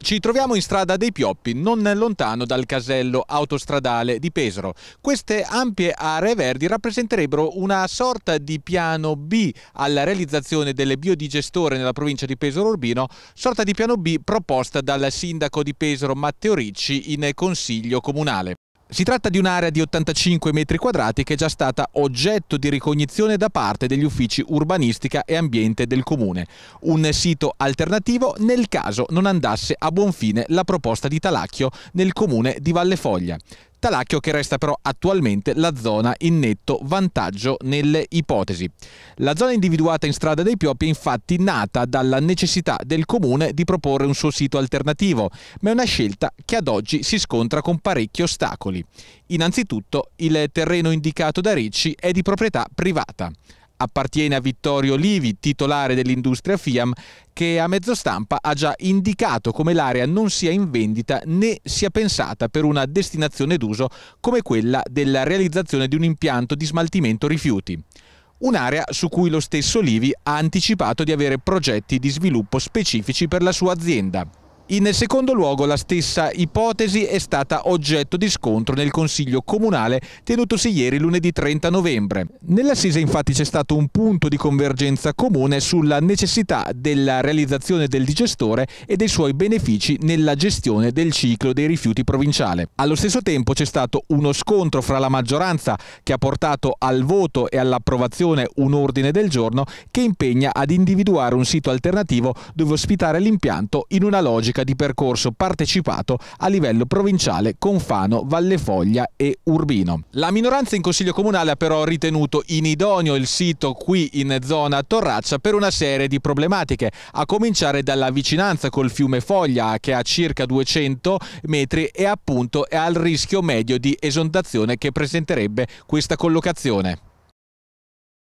Ci troviamo in strada dei Pioppi, non lontano dal casello autostradale di Pesaro. Queste ampie aree verdi rappresenterebbero una sorta di piano B alla realizzazione delle biodigestore nella provincia di Pesaro Urbino, sorta di piano B proposta dal sindaco di Pesaro Matteo Ricci in consiglio comunale. Si tratta di un'area di 85 metri quadrati che è già stata oggetto di ricognizione da parte degli uffici urbanistica e ambiente del comune. Un sito alternativo nel caso non andasse a buon fine la proposta di Talacchio nel comune di Valle Foglia. Talacchio che resta però attualmente la zona in netto vantaggio nelle ipotesi. La zona individuata in strada dei Pioppi è infatti nata dalla necessità del comune di proporre un suo sito alternativo, ma è una scelta che ad oggi si scontra con parecchi ostacoli. Innanzitutto il terreno indicato da Ricci è di proprietà privata appartiene a Vittorio Livi, titolare dell'industria Fiam, che a mezzo stampa ha già indicato come l'area non sia in vendita né sia pensata per una destinazione d'uso come quella della realizzazione di un impianto di smaltimento rifiuti. Un'area su cui lo stesso Livi ha anticipato di avere progetti di sviluppo specifici per la sua azienda. In secondo luogo la stessa ipotesi è stata oggetto di scontro nel Consiglio Comunale tenutosi ieri lunedì 30 novembre. Nell'assise infatti c'è stato un punto di convergenza comune sulla necessità della realizzazione del digestore e dei suoi benefici nella gestione del ciclo dei rifiuti provinciale. Allo stesso tempo c'è stato uno scontro fra la maggioranza che ha portato al voto e all'approvazione un ordine del giorno che impegna ad individuare un sito alternativo dove ospitare l'impianto in una logica specifica di percorso partecipato a livello provinciale con Fano, Vallefoglia e Urbino. La minoranza in Consiglio Comunale ha però ritenuto inidoneo il sito qui in zona Torraccia per una serie di problematiche, a cominciare dalla vicinanza col fiume Foglia che è a circa 200 metri e appunto è al rischio medio di esondazione che presenterebbe questa collocazione.